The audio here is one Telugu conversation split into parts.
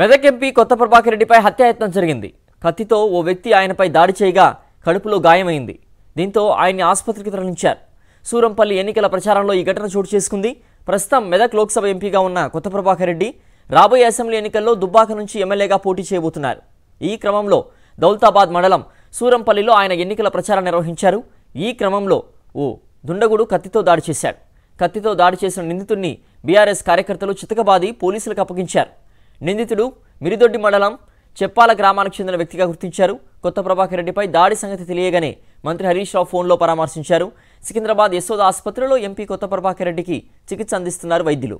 మెదక్ ఎంపీ కొత్త ప్రభాకర్ రెడ్డిపై హత్యాయత్నం జరిగింది కత్తితో ఓ వ్యక్తి ఆయనపై దాడి చేయగా కడుపులో గాయమైంది దీంతో ఆయన్ని ఆసుపత్రికి తరలించారు సూరంపల్లి ఎన్నికల ప్రచారంలో ఈ ఘటన చోటు చేసుకుంది ప్రస్తుతం మెదక్ లోక్సభ ఎంపీగా ఉన్న కొత్త ప్రభాకర్ రెడ్డి రాబోయే అసెంబ్లీ ఎన్నికల్లో దుబ్బాక నుంచి ఎమ్మెల్యేగా పోటీ చేయబోతున్నారు ఈ క్రమంలో దౌలతాబాద్ మండలం సూరంపల్లిలో ఆయన ఎన్నికల ప్రచారం నిర్వహించారు ఈ క్రమంలో ఓ దుండగుడు కత్తితో దాడి చేశాడు కత్తితో దాడి చేసిన నిందితుడిని బీఆర్ఎస్ కార్యకర్తలు చితకబాది పోలీసులకు అప్పగించారు నిందితుడు మిరిదొడ్డి మండలం చెప్పాల గ్రామానికి చెందిన వ్యక్తిగా గుర్తించారు కొత్త ప్రభాకర్ రెడ్డిపై దాడి సంగతి తెలియగానే మంత్రి హరీష్ రావు ఫోన్లో పరామర్శించారు సికింద్రాబాద్ యశోద ఆసుపత్రిలో ఎంపీ కొత్త ప్రభాకర్ రెడ్డికి చికిత్స అందిస్తున్నారు వైద్యులు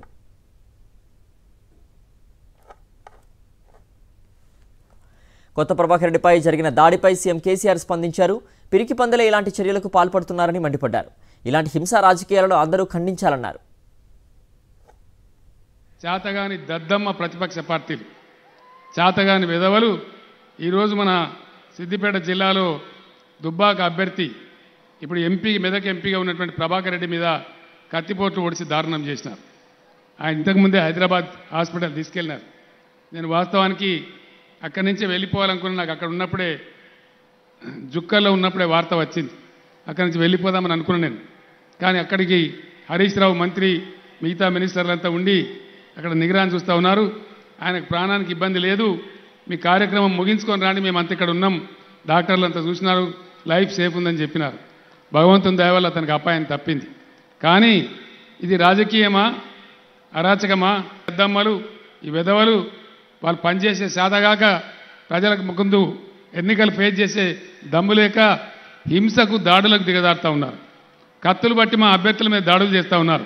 కొత్త ప్రభాకర్ రెడ్డిపై జరిగిన దాడిపై సీఎం కేసీఆర్ స్పందించారు పిరికి పందలే ఇలాంటి చర్యలకు పాల్పడుతున్నారని మండిపడ్డారు ఇలాంటి హింసా రాజకీయాలను అందరూ ఖండించాలన్నారు చేతగాని దద్దమ్మ ప్రతిపక్ష పార్టీలు చేతగాని విధవలు ఈరోజు మన సిద్దిపేట జిల్లాలో దుబ్బాక అభ్యర్థి ఇప్పుడు ఎంపీ మెదక్ ఎంపీగా ఉన్నటువంటి ప్రభాకర్ రెడ్డి మీద కత్తిపోట్లు ఒడిసి దారుణం చేసినారు ఆయన ఇంతకుముందే హైదరాబాద్ హాస్పిటల్ తీసుకెళ్లినారు నేను వాస్తవానికి అక్కడి నుంచే వెళ్ళిపోవాలనుకున్నా నాకు అక్కడ ఉన్నప్పుడే జుక్కల్లో ఉన్నప్పుడే వార్త వచ్చింది అక్కడి నుంచి వెళ్ళిపోదామని అనుకున్నాను నేను కానీ అక్కడికి హరీష్ రావు మంత్రి మిగతా మినిస్టర్లంతా ఉండి అక్కడ నిగరాన్ని చూస్తూ ఉన్నారు ఆయనకు ప్రాణానికి ఇబ్బంది లేదు మీ కార్యక్రమం ముగించుకొని రాండి మేమంతా ఇక్కడ ఉన్నాం డాక్టర్లు అంతా చూసినారు లైఫ్ సేఫ్ ఉందని చెప్పినారు భగవంతుని దయవల్ల అతనికి అపాయం తప్పింది కానీ ఇది రాజకీయమా అరాచకమా పెద్దమ్మలు ఈ విధవలు వాళ్ళు పనిచేసే సాధగాక ప్రజలకు ముందు ఎన్నికలు ఫేస్ చేసే దమ్ము లేక హింసకు దాడులకు దిగదాడుతూ ఉన్నారు కత్తులు బట్టి మా అభ్యర్థుల మీద దాడులు చేస్తూ ఉన్నారు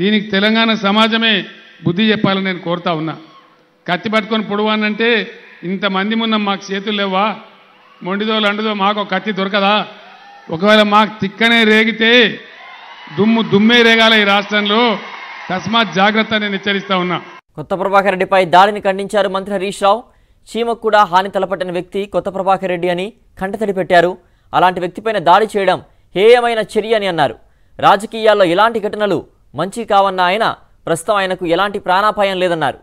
దీనికి తెలంగాణ సమాజమే బుద్ధి చెప్పాలని నేను కోరుతా ఉన్నా కత్తి పట్టుకొని పొడవానంటే ఇంతమంది మున్న మాకు చేతులు లేవా మొండిదో లండుదో మాకు ఒక కత్తి దొరకదా ఒకవేళ మాకు తిక్కనే రేగితే దుమ్ము దుమ్మే రేగాల ఈ రాష్ట్రంలో తస్మాత్ జాగ్రత్త నేను హెచ్చరిస్తా ఉన్నా కొత్త ప్రభాకర్ రెడ్డిపై దాడిని ఖండించారు మంత్రి హరీష్ రావు చీమకు కూడా హాని తలపట్టిన వ్యక్తి కొత్త ప్రభాకర్ రెడ్డి అని కంటతడి పెట్టారు అలాంటి వ్యక్తిపైన దాడి చేయడం హేయమైన చర్య అని అన్నారు రాజకీయాల్లో ఇలాంటి ఘటనలు మంచి కావన్న ఆయన ప్రస్తుతం ఆయనకు ఎలాంటి ప్రాణాపాయం లేదన్నారు